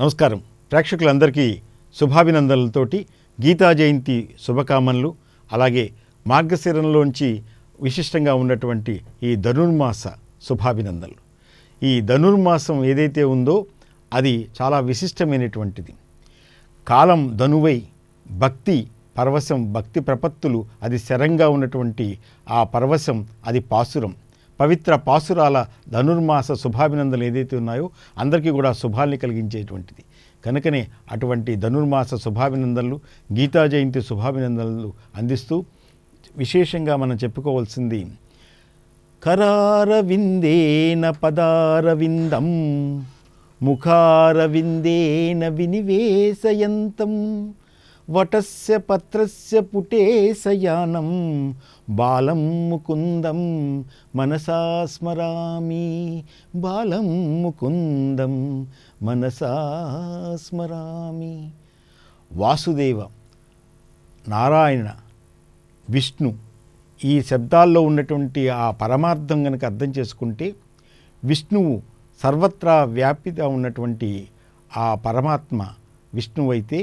నమస్కారం ప్రేక్షకులందరికీ శుభాభినందనలతోటి గీతా జయంతి శుభకామనలు అలాగే మార్గశిరంలోంచి విశిష్టంగా ఉన్నటువంటి ఈ ధనుర్మాస శుభాభినందనలు ఈ ధనుర్మాసం ఏదైతే ఉందో అది చాలా విశిష్టమైనటువంటిది కాలం ధనువై భక్తి పరవశం భక్తి ప్రపత్తులు అది శరంగా ఉన్నటువంటి ఆ పరవశం అది పాసురం పవిత్ర పాసురాల ధనుర్మాస శుభాభినందనలు ఏదైతే ఉన్నాయో అందరికీ కూడా శుభాల్ని కలిగించేటువంటిది కనుకనే అటువంటి ధనుర్మాస శుభాభినందనలు గీతా జయంతి శుభాభినందనలు అందిస్తూ విశేషంగా మనం చెప్పుకోవాల్సింది కరారవిందేన పదారవిందం ముఖారవిందేన వినివేశయంతం వటస్య పత్రస్య పుటే సయానం బాలం ముకుందం మనసా స్మరామి బాలం ముకుందం మనసా స్మరామి వాసుదేవ నారాయణ విష్ణు ఈ శబ్దాల్లో ఉన్నటువంటి ఆ పరమార్థం కనుక అర్థం చేసుకుంటే విష్ణువు సర్వత్రా వ్యాపిత ఉన్నటువంటి ఆ పరమాత్మ విష్ణువైతే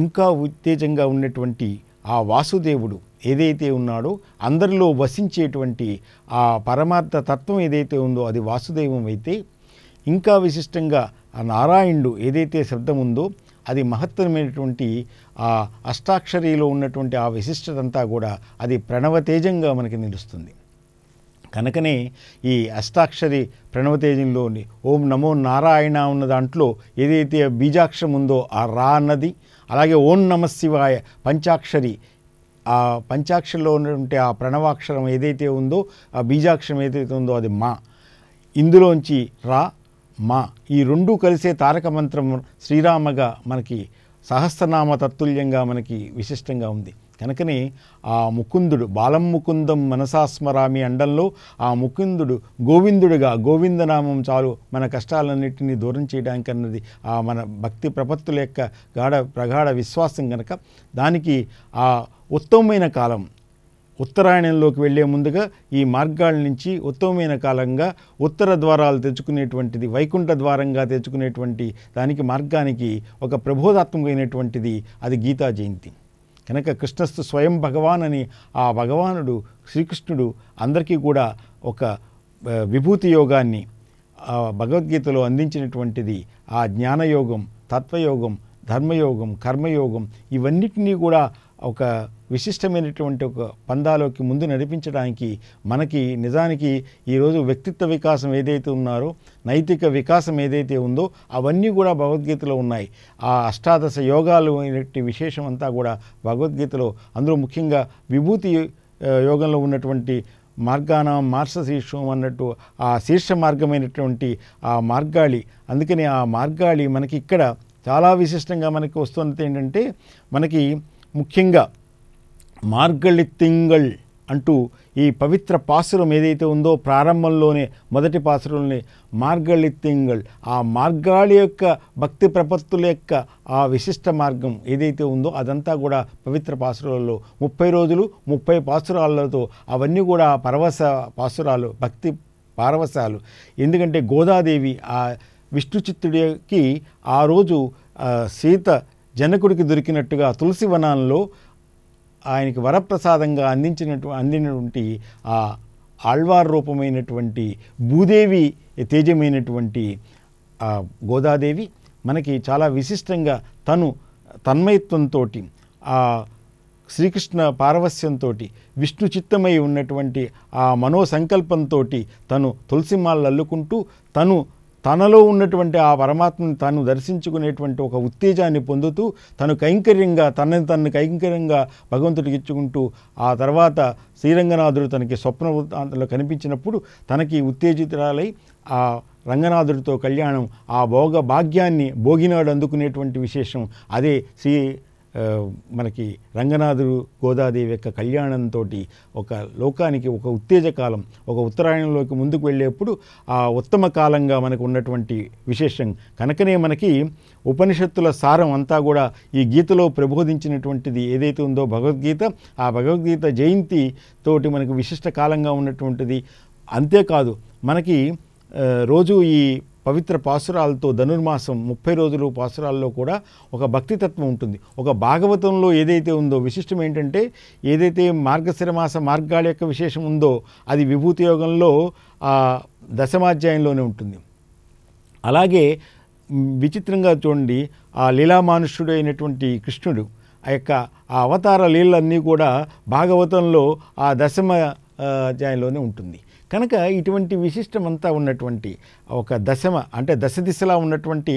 ఇంకా ఉత్తేజంగా ఉన్నటువంటి ఆ వాసుదేవుడు ఏదైతే ఉన్నాడో అందరిలో వసించేటువంటి ఆ పరమార్థ తత్వం ఏదైతే ఉందో అది వాసుదేవం అయితే ఇంకా విశిష్టంగా ఆ నారాయణుడు ఏదైతే శబ్దం ఉందో అది మహత్తరమైనటువంటి ఆ అష్టాక్షరిలో ఉన్నటువంటి ఆ విశిష్టతంతా కూడా అది ప్రణవతేజంగా మనకి నిలుస్తుంది కనుకనే ఈ అష్టాక్షరి ప్రణవతేజంలోని ఓం నమో నారాయణ ఉన్న దాంట్లో ఏదైతే బీజాక్షరం ఉందో ఆ రా అన్నది అలాగే ఓం నమశివాయ పంచాక్షరి ఆ పంచాక్షరిలో ఉన్నటువంటి ఆ ప్రణవాక్షరం ఏదైతే ఉందో ఆ బీజాక్షరం ఏదైతే ఉందో అది మా ఇందులోంచి రా మా ఈ రెండు కలిసే తారక మంత్రం శ్రీరామగా మనకి సహస్రనామ తత్తుల్యంగా మనకి విశిష్టంగా ఉంది కనుకనే ఆ ముకుందుడు బాలం ముకుందం మనసాస్మరామి అండంలో ఆ ముకుందుడు గోవిందుడుగా గోవిందనామం చాలు మన కష్టాలన్నింటినీ దూరం చేయడానికి అన్నది ఆ మన భక్తి ప్రపత్తుల యొక్క గాఢ ప్రగాఢ విశ్వాసం కనుక దానికి ఆ ఉత్తమమైన కాలం ఉత్తరాయణంలోకి వెళ్లే ముందుగా ఈ మార్గాల నుంచి ఉత్తమమైన కాలంగా ఉత్తర ద్వారాలు తెచ్చుకునేటువంటిది వైకుంఠ ద్వారంగా తెచ్చుకునేటువంటి దానికి మార్గానికి ఒక ప్రబోధాత్మకమైనటువంటిది అది గీతా జయంతి కనుక కృష్ణస్తు స్వయం భగవాన్ అని ఆ భగవానుడు శ్రీకృష్ణుడు అందరికీ కూడా ఒక విభూతి యోగాన్ని భగవద్గీతలో అందించినటువంటిది ఆ జ్ఞానయోగం తత్వయోగం ధర్మయోగం కర్మయోగం ఇవన్నిటినీ కూడా ఒక విశిష్టమైనటువంటి ఒక పందాలోకి ముందు నడిపించడానికి మనకి నిజానికి ఈరోజు వ్యక్తిత్వ వికాసం ఏదైతే ఉన్నారో నైతిక వికాసం ఏదైతే ఉందో అవన్నీ కూడా భగవద్గీతలో ఉన్నాయి ఆ అష్టాదశ యోగాలు అనేటి విశేషం అంతా కూడా భగవద్గీతలో అందులో ముఖ్యంగా విభూతి యోగంలో ఉన్నటువంటి మార్గాన మార్స శీర్షం అన్నట్టు ఆ శీర్ష మార్గమైనటువంటి ఆ మార్గాళి అందుకని ఆ మార్గాళి మనకి ఇక్కడ చాలా విశిష్టంగా మనకి వస్తున్నది ఏంటంటే మనకి ముఖ్యంగా మార్గళి తింగళ్ అంటూ ఈ పవిత్ర పాసురం ఏదైతే ఉందో ప్రారంభంలోనే మొదటి పాసురంలోనే మార్గళి తింగళ్ ఆ మార్గాళి యొక్క భక్తి ప్రపత్తుల యొక్క ఆ విశిష్ట మార్గం ఏదైతే ఉందో అదంతా కూడా పవిత్ర పాసురాలలో ముప్పై రోజులు ముప్పై పాసురాలతో అవన్నీ కూడా పరవశ పాసురాలు భక్తి పారవశాలు ఎందుకంటే గోదాదేవి ఆ విష్ణు చిత్తుడికి ఆ రోజు సీత జనకుడికి దొరికినట్టుగా తులసి వనాల్లో ఆయనకి వరప్రసాదంగా అందించినటు అందినటువంటి ఆ ఆళ్వార్ రూపమైనటువంటి భూదేవి తేజమైనటువంటి గోదాదేవి మనకి చాలా విశిష్టంగా తను తన్మయత్వంతో ఆ శ్రీకృష్ణ పారవస్యంతో విష్ణు చిత్తమై ఉన్నటువంటి ఆ మనోసంకల్పంతో తను అల్లుకుంటూ తను తనలో ఉన్నటువంటి ఆ పరమాత్మను తను దర్శించుకునేటువంటి ఒక ఉత్తేజాన్ని పొందుతూ తను కైంకర్యంగా తనని తనను కైంకర్యంగా భగవంతుడికి ఇచ్చుకుంటూ ఆ తర్వాత శ్రీరంగనాథుడు తనకి స్వప్న కనిపించినప్పుడు తనకి ఉత్తేజితురాలై ఆ రంగనాథుడితో కళ్యాణం ఆ భోగ భాగ్యాన్ని భోగినాడు అందుకునేటువంటి విశేషం అదే శ్రీ మనకి రంగనాథుడు గోదాదేవి యొక్క కళ్యాణంతో ఒక లోకానికి ఒక ఉత్తేజకాలం ఒక ఉత్తరాయణంలోకి ముందుకు వెళ్ళేప్పుడు ఆ ఉత్తమ కాలంగా మనకు ఉన్నటువంటి విశేషం కనుకనే మనకి ఉపనిషత్తుల సారం అంతా కూడా ఈ గీతలో ప్రబోధించినటువంటిది ఏదైతే ఉందో భగవద్గీత ఆ భగవద్గీత జయంతి తోటి మనకు విశిష్ట కాలంగా ఉన్నటువంటిది అంతేకాదు మనకి రోజు ఈ పవిత్ర పాసురాలతో ధనుర్మాసం ముప్పై రోజులు పాసురాల్లో కూడా ఒక భక్తితత్వం ఉంటుంది ఒక భాగవతంలో ఏదైతే ఉందో విశిష్టం ఏంటంటే ఏదైతే మార్గశిరమాస మార్గాల యొక్క విశేషం ఉందో అది విభూతి యోగంలో దశమాధ్యాయంలోనే ఉంటుంది అలాగే విచిత్రంగా చూడండి ఆ లీలామానుష్యుడు అయినటువంటి కృష్ణుడు ఆ యొక్క ఆ అవతార లీలన్నీ కూడా భాగవతంలో ఆ దశమ అధ్యాయంలోనే ఉంటుంది కనుక ఇటువంటి విశిష్టమంతా ఉన్నటువంటి ఒక దశమ అంటే దశ దిశలా ఉన్నటువంటి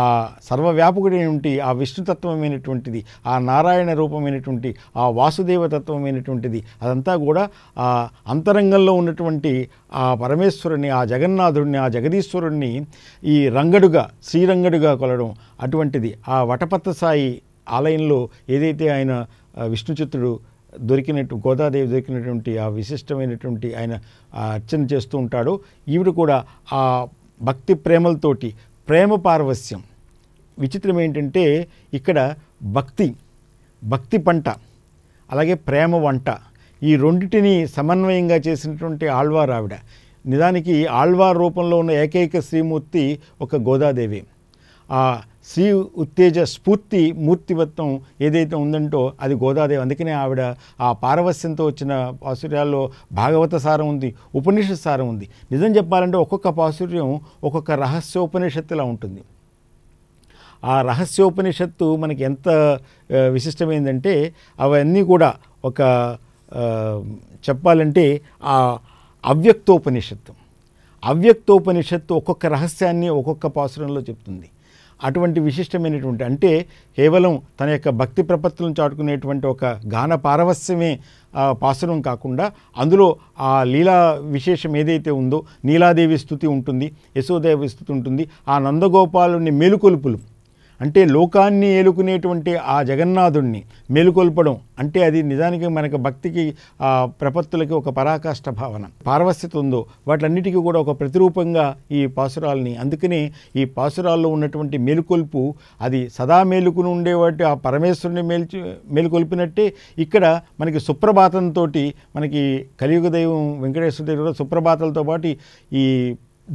ఆ సర్వవ్యాపకుడైనటువంటి ఆ విష్ణుతత్వమైనటువంటిది ఆ నారాయణ రూపమైనటువంటి ఆ వాసుదేవతత్వమైనటువంటిది అదంతా కూడా ఆ అంతరంగంలో ఉన్నటువంటి ఆ పరమేశ్వరుని ఆ జగన్నాథుడిని ఆ జగదీశ్వరుణ్ణి ఈ రంగడుగా శ్రీరంగడుగా కొలడం అటువంటిది ఆ వటపత్త సాయి ఆలయంలో ఏదైతే ఆయన విష్ణుచిత్రుడు దొరికినట్టు గోదాదేవి దొరికినటువంటి ఆ విశిష్టమైనటువంటి ఆయన అర్చన చేస్తూ ఉంటాడు ఈవిడ కూడా ఆ భక్తి ప్రేమలతోటి ప్రేమ పార్వశ్యం విచిత్రం ఏంటంటే ఇక్కడ భక్తి భక్తి పంట అలాగే ప్రేమ వంట ఈ రెండింటిని సమన్వయంగా చేసినటువంటి ఆళ్వార్ ఆవిడ నిజానికి ఆళ్వార్ రూపంలో ఉన్న ఏకైక శ్రీమూర్తి ఒక గోదాదేవి ఆ శ్రీ ఉత్తేజ స్ఫూర్తి మూర్తివత్వం ఏదైతే ఉందంటో అది గోదాదేవి అందుకనే ఆవిడ ఆ పారవస్యంతో వచ్చిన పాశుర్యాల్లో భాగవత సారం ఉంది ఉపనిషత్ సారం ఉంది నిజం చెప్పాలంటే ఒక్కొక్క పాశుర్యం ఒక్కొక్క రహస్యోపనిషత్తులా ఉంటుంది ఆ రహస్యోపనిషత్తు మనకి ఎంత విశిష్టమైందంటే అవన్నీ కూడా ఒక చెప్పాలంటే ఆ అవ్యక్తోపనిషత్తు అవ్యక్తోపనిషత్తు ఒక్కొక్క రహస్యాన్ని ఒక్కొక్క పాసురంలో చెప్తుంది అటువంటి విశిష్టమైనటువంటి అంటే కేవలం తన యొక్క భక్తి ప్రపత్తులను చాటుకునేటువంటి ఒక గాన పారవస్యమే పాసరం కాకుండా అందులో ఆ లీలా విశేషం ఏదైతే ఉందో నీలాదేవి స్థుతి ఉంటుంది యశోదేవి స్థుతి ఉంటుంది ఆ నందగోపాలుని మేలుకొలుపులు అంటే లోకాన్ని ఏలుకునేటువంటి ఆ జగన్నాథుణ్ణి మేలుకొల్పడం అంటే అది నిజానికి మనకు భక్తికి ఆ ప్రపత్తులకి ఒక పరాకాష్ట భావన పార్వస్థిత ఉందో వాటిలన్నిటికీ కూడా ఒక ప్రతిరూపంగా ఈ పాసురాల్ని అందుకనే ఈ పాసురాల్లో ఉన్నటువంటి మేలుకొల్పు అది సదా మేలుకుని ఉండేవాటి ఆ పరమేశ్వరుని మేల్చి మేలుకొల్పినట్టే ఇక్కడ మనకి సుప్రభాతంతో మనకి కలియుగ దైవం వెంకటేశ్వర దేవుడు సుప్రభాతాలతో పాటు ఈ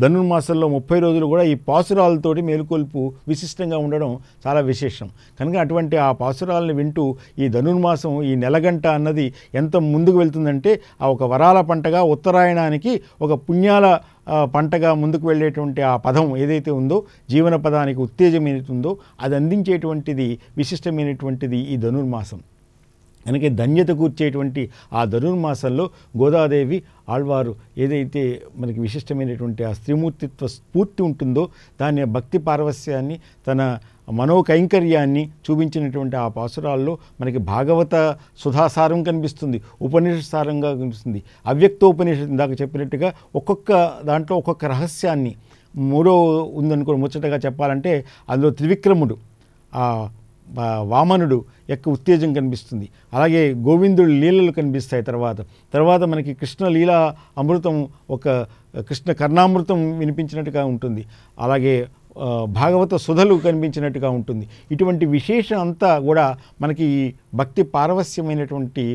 ధనుర్మాసంలో ముప్పై రోజులు కూడా ఈ పాసురాలతోటి మేలుకొల్పు విశిష్టంగా ఉండడం చాలా విశేషం కనుక అటువంటి ఆ పాసురాలను వింటూ ఈ ధనుర్మాసం ఈ నెలగంట అన్నది ఎంత ముందుకు వెళ్తుందంటే ఆ ఒక వరాల పంటగా ఉత్తరాయణానికి ఒక పుణ్యాల పంటగా ముందుకు వెళ్ళేటువంటి ఆ పదం ఏదైతే ఉందో జీవన పదానికి ఉత్తేజం ఉందో అది అందించేటువంటిది విశిష్టమైనటువంటిది ఈ ధనుర్మాసం అందుకే ధన్యత కూర్చేటువంటి ఆ ధనుర్మాసంలో గోదాదేవి ఆళ్వారు ఏదైతే మనకి విశిష్టమైనటువంటి ఆ స్త్రీమూర్తిత్వ స్ఫూర్తి ఉంటుందో దాని భక్తి పారవస్యాన్ని తన మనోకైంకర్యాన్ని చూపించినటువంటి ఆ పాసురాల్లో మనకి భాగవత సుధాసారం కనిపిస్తుంది ఉపనిషత్సారంగా కనిపిస్తుంది అవ్యక్తోపనిషత్ ఇందాక చెప్పినట్టుగా ఒక్కొక్క దాంట్లో ఒక్కొక్క రహస్యాన్ని మూడో ఉందనుకో ముచ్చటగా చెప్పాలంటే అందులో త్రివిక్రముడు వామనుడు యొక్క ఉత్తేజం కనిపిస్తుంది అలాగే గోవిందుడు లీలలు కనిపిస్తాయి తర్వాత తర్వాత మనకి కృష్ణ లీలా అమృతం ఒక కృష్ణ కర్ణామృతం వినిపించినట్టుగా ఉంటుంది అలాగే భాగవత సుధలు కనిపించినట్టుగా ఉంటుంది ఇటువంటి విశేషం అంతా కూడా మనకి ఈ భక్తి పారవస్యమైనటువంటి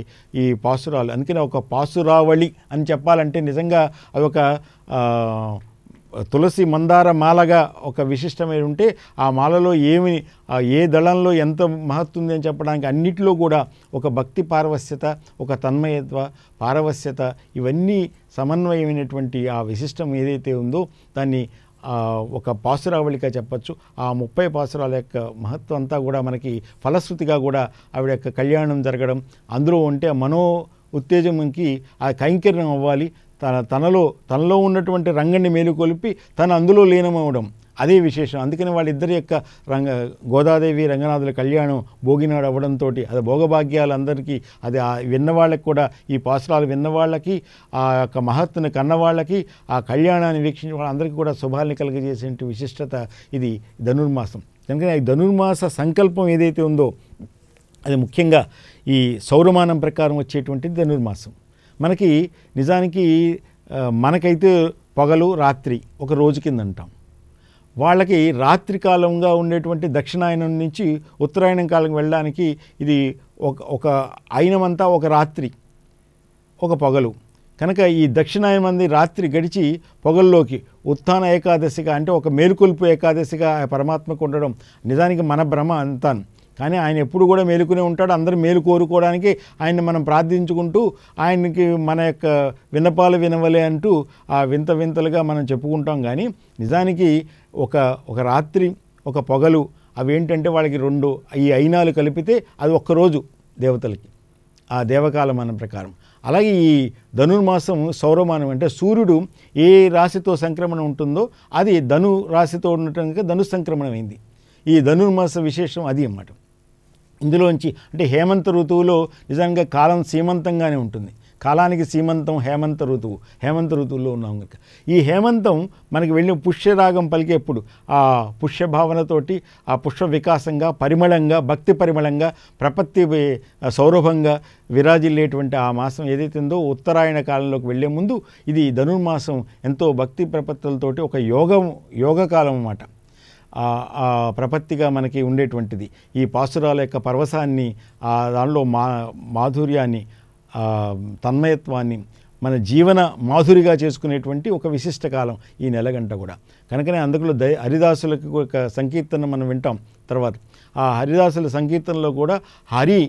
ఈ పాసురాలు అందుకని ఒక పాసురావళి అని చెప్పాలంటే నిజంగా అదొక తులసి మందార మాలగా ఒక విశిష్టమైన ఉంటే ఆ మాలలో ఏమి ఏ దళంలో ఎంత మహత్తు ఉంది అని చెప్పడానికి అన్నిటిలో కూడా ఒక భక్తి పారవస్యత ఒక తన్మయత్వ పారవస్యత ఇవన్నీ సమన్వయమైనటువంటి ఆ విశిష్టం ఏదైతే ఉందో దాన్ని ఒక పాసురావళిగా చెప్పచ్చు ఆ ముప్పై పాసురాల యొక్క మహత్వం అంతా కూడా మనకి ఫలశ్రుతిగా కూడా ఆవిడ యొక్క కళ్యాణం జరగడం అందులో ఉంటే మనో ఉత్తేజంకి ఆ కైంకర్యం అవ్వాలి తన తనలో తనలో ఉన్నటువంటి రంగాన్ని మేలుకొలిపి తను అందులో లీనమవడం అదే విశేషం అందుకని వాళ్ళిద్దరి యొక్క రంగ గోదాదేవి రంగనాథుల కళ్యాణం భోగినాడు అవ్వడంతో అది భోగభాగ్యాలందరికీ అది విన్నవాళ్ళకి కూడా ఈ పాసురాలు విన్నవాళ్ళకి ఆ యొక్క మహత్తును కన్నవాళ్ళకి ఆ కళ్యాణాన్ని వీక్షించిన వాళ్ళందరికీ కూడా శుభాన్ని కలిగజేసే విశిష్టత ఇది ధనుర్మాసం ఎందుకంటే ఈ ధనుర్మాస సంకల్పం ఏదైతే ఉందో అది ముఖ్యంగా ఈ సౌరమానం ప్రకారం వచ్చేటువంటిది ధనుర్మాసం మనకి నిజానికి మనకైతే పొగలు రాత్రి ఒక రోజు కింద అంటాం వాళ్ళకి రాత్రి కాలంగా ఉండేటువంటి దక్షిణాయనం నుంచి ఉత్తరాయణం కాలం వెళ్ళడానికి ఇది ఒక ఒక అయినమంతా ఒక రాత్రి ఒక పొగలు కనుక ఈ దక్షిణాయనం అంది రాత్రి గడిచి పొగల్లోకి ఉత్థాన ఏకాదశిగా అంటే ఒక మేలుకొల్పు ఏకాదశిగా పరమాత్మకు ఉండడం నిజానికి మన భ్రమ అంతాను కానీ ఆయన ఎప్పుడు కూడా మేలుకునే ఉంటాడు అందరూ మేలు కోరుకోవడానికి ఆయన్ని మనం ప్రార్థించుకుంటూ ఆయనకి మన యొక్క విన్నపాలు వినవలే అంటూ ఆ వింత వింతలుగా మనం చెప్పుకుంటాం కానీ నిజానికి ఒక ఒక రాత్రి ఒక పొగలు అవి ఏంటంటే వాళ్ళకి రెండు ఈ ఐనాలు కలిపితే అది ఒక్కరోజు దేవతలకి ఆ దేవకాలమానం ప్రకారం అలాగే ఈ ధనుర్మాసం సౌరమానం అంటే సూర్యుడు ఏ రాశితో సంక్రమణం ఉంటుందో అది ధను రాశితో ఉండటం ధను సంక్రమణం అయింది ఈ ధనుర్మాస విశేషం అది అన్నమాట ఇందులోంచి అంటే హేమంత ఋతువులో నిజంగా కాలం సీమంతంగానే ఉంటుంది కాలానికి సీమంతం హేమంత ఋతువు హేమంత ఋతువులో ఉన్నాం కనుక ఈ హేమంతం మనకి వెళ్ళిన పుష్యరాగం పలికేప్పుడు ఆ పుష్య భావనతోటి ఆ పుష్ప వికాసంగా పరిమళంగా భక్తి పరిమళంగా ప్రపత్తి సౌరభంగా విరాజిల్లేటువంటి ఆ మాసం ఏదైతే ఉందో ఉత్తరాయణ కాలంలోకి వెళ్లే ముందు ఇది ధనుర్మాసం ఎంతో భక్తి ప్రపత్తులతోటి ఒక యోగం యోగకాలం అన్నమాట ప్రపత్తిగా మనకి ఉండేటువంటిది ఈ పాసురాల యొక్క పర్వశాన్ని దానిలో మా మాధుర్యాన్ని తన్మయత్వాన్ని మన జీవన మాధురిగా చేసుకునేటువంటి ఒక విశిష్ట కాలం ఈ నెల గంట కూడా కనుకనే అందుకులో దయ హరిదాసులకు ఒక సంకీర్తన మనం వింటాం తర్వాత ఆ హరిదాసుల సంకీర్తనలో కూడా హరి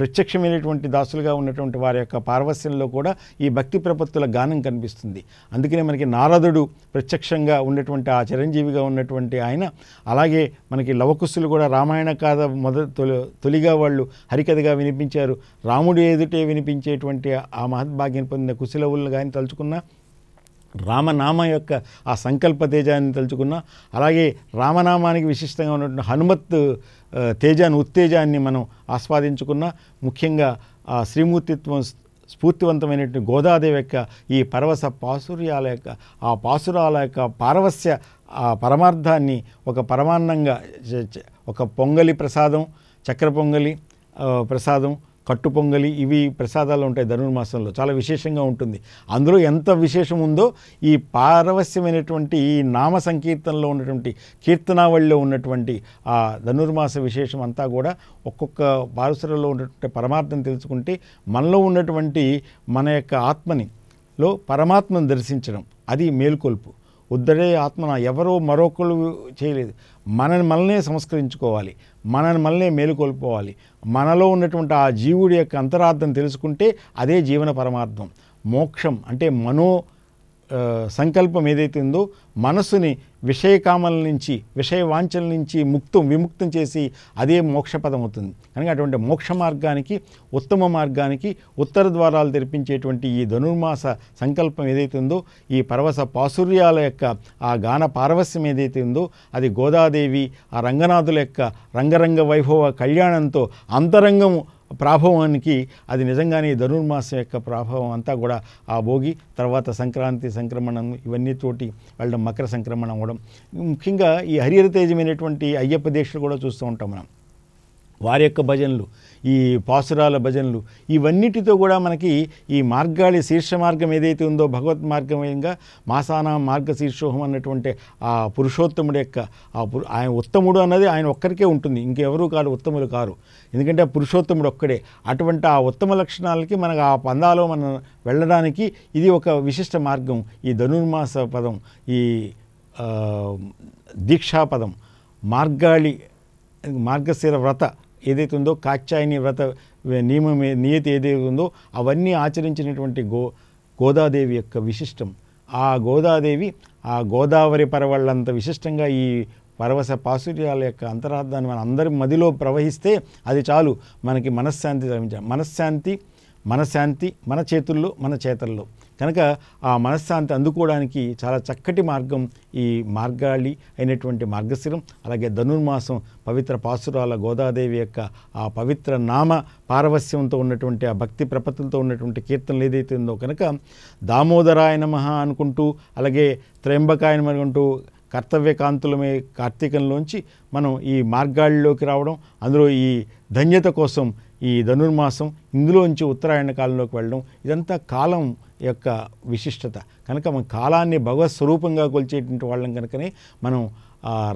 ప్రత్యక్షమైనటువంటి దాసులుగా ఉన్నటువంటి వారి యొక్క పార్వస్యంలో కూడా ఈ భక్తి ప్రపత్తుల గానం కనిపిస్తుంది అందుకనే మనకి నారదుడు ప్రత్యక్షంగా ఉన్నటువంటి ఆ చిరంజీవిగా ఉన్నటువంటి ఆయన అలాగే మనకి లవకుశులు కూడా రామాయణ కాథ మొదటి తొలిగా వాళ్ళు హరికథగా వినిపించారు రాముడు ఎదుటే వినిపించేటువంటి ఆ మహద్భాగ్యం పొందిన కుశలవులను కానీ తలుచుకున్నా రామనామ యొక్క ఆ సంకల్ప తేజాన్ని తలుచుకున్న అలాగే రామనామానికి విశిష్టంగా ఉన్నటువంటి హనుమత్ తేజాన్ని ఉత్తేజాన్ని మనం ఆస్వాదించుకున్నా ముఖ్యంగా ఆ శ్రీమూర్తిత్వం స్ఫూర్తివంతమైనటువంటి గోదాదేవి యొక్క ఈ పరవశ పాసుర్యాల యొక్క ఆ పాసురాల యొక్క పారవస్య ఆ పరమార్థాన్ని ఒక పరమాన్నంగా ఒక పొంగలి ప్రసాదం చక్ర పొంగలి ప్రసాదం కట్టు పొంగలి ఇవి ప్రసాదాలు ఉంటాయి ధనుర్మాసంలో చాలా విశేషంగా ఉంటుంది అందులో ఎంత విశేషం ఉందో ఈ పారవస్యమైనటువంటి ఈ నామ సంకీర్తనలో ఉన్నటువంటి కీర్తనావళిలో ఉన్నటువంటి ఆ ధనుర్మాస విశేషం అంతా కూడా ఒక్కొక్క పారుసరలో ఉన్నటువంటి పరమార్థం తెలుసుకుంటే మనలో ఉన్నటువంటి మన యొక్క ఆత్మని లో పరమాత్మను దర్శించడం అది మేల్కొల్పు ఉద్దరే ఆత్మన ఎవరో మరొకరు చేయలేదు మనని మనల్నే సంస్కరించుకోవాలి మనని మనల్నే మేలుకొల్పోవాలి మనలో ఉన్నటువంటి ఆ జీవుడి యొక్క అంతరార్థం తెలుసుకుంటే అదే జీవన పరమార్థం మోక్షం అంటే మనో సంకల్పం ఏదైతే ఉందో మనస్సుని విషయకామల నుంచి విషయ వాంఛల నుంచి ముక్తం విముక్తం చేసి అదే మోక్షపదం అవుతుంది కనుక అటువంటి మోక్ష మార్గానికి ఉత్తమ మార్గానికి ఉత్తర ద్వారాలు తెరిపించేటువంటి ఈ ధనుర్మాస సంకల్పం ఏదైతే ఉందో ఈ పరవశ పాశుర్యాల యొక్క ఆ గాన పారవస్యం ఏదైతే ఉందో అది గోదాదేవి ఆ రంగనాథుల యొక్క రంగరంగ వైభవ కళ్యాణంతో అంతరంగము ప్రాభవానికి అది నిజంగానే ధనుర్మాసం యొక్క ప్రభావం అంతా కూడా ఆ భోగి తర్వాత సంక్రాంతి సంక్రమణం ఇవన్నీ తోటి వెళ్ళడం మకర సంక్రమణం అవ్వడం ముఖ్యంగా ఈ హరిహర తేజమైనటువంటి అయ్యప్ప దీక్షలు కూడా చూస్తూ ఉంటాం మనం వారి యొక్క భజనలు ఈ పాసురాల భజనలు ఇవన్నిటితో కూడా మనకి ఈ మార్గాళి శీర్ష మార్గం ఏదైతే ఉందో భగవత్ మార్గమయంగా మాసానా మార్గ శీర్షోహం అన్నటువంటి ఆ పురుషోత్తముడు యొక్క ఆ ఆయన ఉత్తముడు అన్నది ఆయన ఒక్కరికే ఉంటుంది ఇంకెవరూ కాదు ఉత్తములు కారు ఎందుకంటే పురుషోత్తముడు ఒక్కడే అటువంటి ఆ ఉత్తమ లక్షణాలకి మనకు ఆ పందాలో మనం వెళ్ళడానికి ఇది ఒక విశిష్ట మార్గం ఈ ధనుర్మాస పదం ఈ దీక్షాపదం మార్గాళి మార్గశిర వ్రత ఏదైతే ఉందో కాచ్యాయని వ్రత నియమం నియతి ఏదైతే ఉందో అవన్నీ ఆచరించినటువంటి గో గోదాదేవి యొక్క విశిష్టం ఆ గోదాదేవి ఆ గోదావరి పర్వళ్ళంత విశిష్టంగా ఈ పరవశ పాశుర్యాల యొక్క అంతరార్థాన్ని మన అందరి మదిలో ప్రవహిస్తే అది చాలు మనకి మనశ్శాంతి లభించాలి మనశ్శాంతి మనశ్శాంతి మన చేతుల్లో మన చేతల్లో కనుక ఆ మనశ్శాంతి అందుకోవడానికి చాలా చక్కటి మార్గం ఈ మార్గాళి అయినటువంటి మార్గశిరం అలాగే ధనుర్మాసం పవిత్ర పాసురాల గోదాదేవి యొక్క ఆ పవిత్ర నామ పారవస్యంతో ఉన్నటువంటి ఆ భక్తి ప్రపత్తులతో ఉన్నటువంటి కీర్తనలు ఏదైతే ఉందో కనుక దామోదరాయ నమ అనుకుంటూ అలాగే త్రయంబకాయనం అనుకుంటూ కర్తవ్యకాంతులమే కార్తీకంలోంచి మనం ఈ మార్గాళిలోకి రావడం అందులో ఈ ధన్యత కోసం ఈ ధనుర్మాసం ఇందులోంచి ఉత్తరాయణ కాలంలోకి వెళ్ళడం ఇదంతా కాలం యొక్క విశిష్టత కనుక మన కాలాన్ని భగవత్ స్వరూపంగా కొలిచేటువంటి వాళ్ళం కనుకనే మనం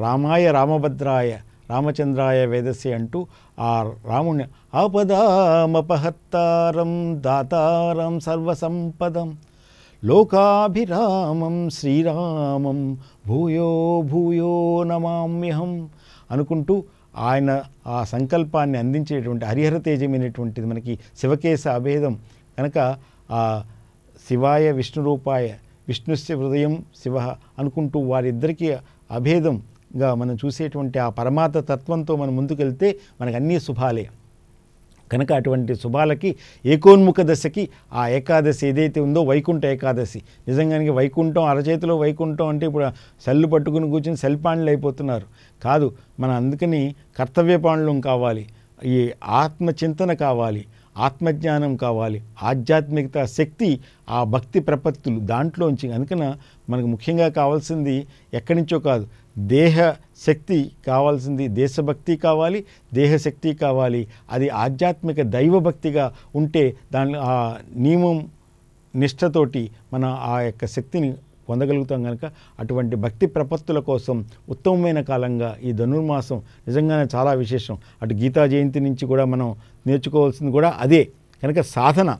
రామాయ రామభద్రాయ రామచంద్రాయ వేదస్య అంటూ ఆ రాముణ్ణి ఆపదామపహత్తారం దాతారం సర్వసంపదం లోకాభిరామం శ్రీరామం భూయో భూయో నమామ్యహం అనుకుంటూ ఆయన ఆ సంకల్పాన్ని అందించేటువంటి హరిహర తేజమైనటువంటిది మనకి శివకేశ అభేదం కనుక శివాయ విష్ణు రూపాయ విష్ణుస్య హృదయం శివ అనుకుంటూ వారిద్దరికీ అభేదంగా మనం చూసేటువంటి ఆ పరమాత్మ తత్వంతో మనం ముందుకెళ్తే మనకు అన్నీ శుభాలే కనుక అటువంటి శుభాలకి ఏకోన్ముఖ దశకి ఆ ఏకాదశి ఏదైతే ఉందో వైకుంఠ ఏకాదశి నిజంగానికి వైకుంఠం అరచేతిలో వైకుంఠం అంటే ఇప్పుడు సెల్లు పట్టుకుని కూర్చొని సెల్ పాండ్లు అయిపోతున్నారు కాదు మన అందుకని కర్తవ్య పాండ్లం కావాలి ఈ ఆత్మచింతన కావాలి ఆత్మజ్ఞానం కావాలి ఆధ్యాత్మికత శక్తి ఆ భక్తి ప్రపత్తులు దాంట్లోంచి కనుకన మనకు ముఖ్యంగా కావాల్సింది ఎక్కడి నుంచో కాదు దేహ శక్తి కావాల్సింది దేశభక్తి కావాలి దేహశక్తి కావాలి అది ఆధ్యాత్మిక దైవభక్తిగా ఉంటే దాని ఆ నియమం నిష్ఠతోటి మన ఆ యొక్క శక్తిని పొందగలుగుతాం కనుక అటువంటి భక్తి ప్రపత్తుల కోసం ఉత్తమమైన కాలంగా ఈ ధనుర్మాసం నిజంగానే చాలా విశేషం అటు గీతా జయంతి నుంచి కూడా మనం నేర్చుకోవాల్సింది కూడా అదే కనుక సాధన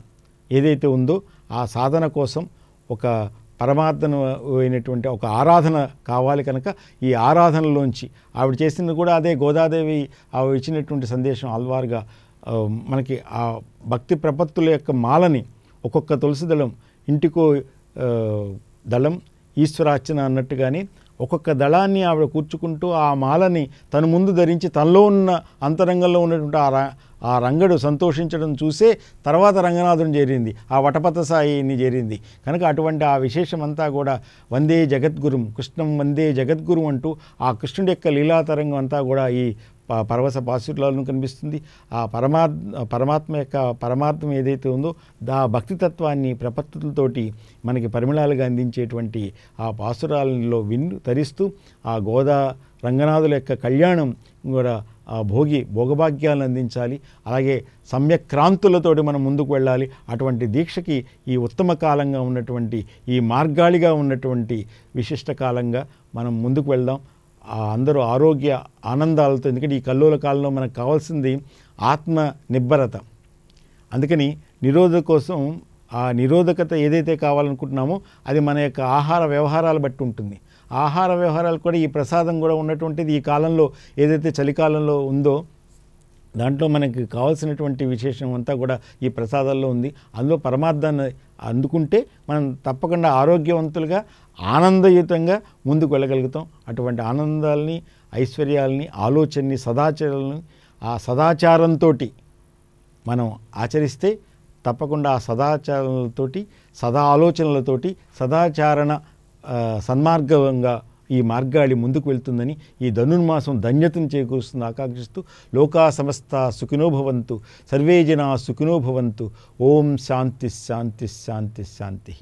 ఏదైతే ఉందో ఆ సాధన కోసం ఒక పరమార్థను అయినటువంటి ఒక ఆరాధన కావాలి కనుక ఈ ఆరాధనలోంచి ఆవిడ చేసింది కూడా అదే గోదాదేవి ఆవిడ ఇచ్చినటువంటి సందేశం అల్వార్గా మనకి ఆ భక్తి ప్రపత్తుల యొక్క మాలని ఒక్కొక్క తులసిదళం ఇంటికో దళం ఈశ్వరార్చన అన్నట్టుగానే ఒక్కొక్క దళాన్ని ఆవిడ కూర్చుకుంటూ ఆ మాలని తను ముందు ధరించి తనలో ఉన్న అంతరంగంలో ఉన్నటువంటి ఆ ఆ రంగడు సంతోషించడం చూసే తర్వాత రంగనాథుని చేరింది ఆ వటపత సాయిని చేరింది కనుక అటువంటి ఆ విశేషమంతా కూడా వందే జగద్గురుం కృష్ణం వందే జగద్గురు అంటూ ఆ కృష్ణుడి యొక్క లీలాతరంగం అంతా కూడా ఈ పరవశ పాశుర్లాలను కనిపిస్తుంది ఆ పరమా పరమాత్మ యొక్క పరమాత్మ ఏదైతే ఉందో దా భక్తి తత్వాన్ని ప్రపత్తులతోటి మనకి పరిమళాలుగా అందించేటువంటి ఆ పాసురాలలో విన్ను తరిస్తూ ఆ గోదా రంగనాథుల యొక్క కళ్యాణం కూడా ఆ భోగి భోగభాగ్యాలను అందించాలి అలాగే సమ్యక్రాంతులతోటి మనం ముందుకు వెళ్ళాలి అటువంటి దీక్షకి ఈ ఉత్తమ కాలంగా ఉన్నటువంటి ఈ మార్గాళిగా ఉన్నటువంటి విశిష్ట కాలంగా మనం ముందుకు వెళ్దాం అందరూ ఆరోగ్య ఆనందాలతో ఎందుకంటే ఈ కల్లోల కాలంలో మనకు కావాల్సింది ఆత్మ నిబ్బరత అందుకని నిరోధ కోసం ఆ నిరోధకత ఏదైతే కావాలనుకుంటున్నామో అది మన యొక్క ఆహార వ్యవహారాలు బట్టి ఉంటుంది ఆహార వ్యవహారాలు కూడా ఈ ప్రసాదం కూడా ఉన్నటువంటిది ఈ కాలంలో ఏదైతే చలికాలంలో ఉందో దాంట్లో మనకి కావాల్సినటువంటి విశేషం అంతా కూడా ఈ ప్రసాదాల్లో ఉంది అందులో పరమార్థాన్ని అందుకుంటే మనం తప్పకుండా ఆరోగ్యవంతులుగా ఆనందయుతంగా ముందుకు వెళ్ళగలుగుతాం అటువంటి ఆనందాలని ఐశ్వర్యాలని ఆలోచనని సదాచారాలని ఆ సదాచారంతో మనం ఆచరిస్తే తప్పకుండా ఆ సదాచారాలతోటి సదా ఆలోచనలతోటి సదాచారణ సన్మార్గంగా ఈ మార్గాళి ముందుకు వెళ్తుందని ఈ ధనుర్మాసం ధన్యతను చేకూరుస్తుంది ఆకాంక్షిస్తూ లోకా సమస్త సుఖినోభవంతు సర్వే జనా సుఖినోభవంతు ఓం శాంతి శాంతి శాంతి శాంతి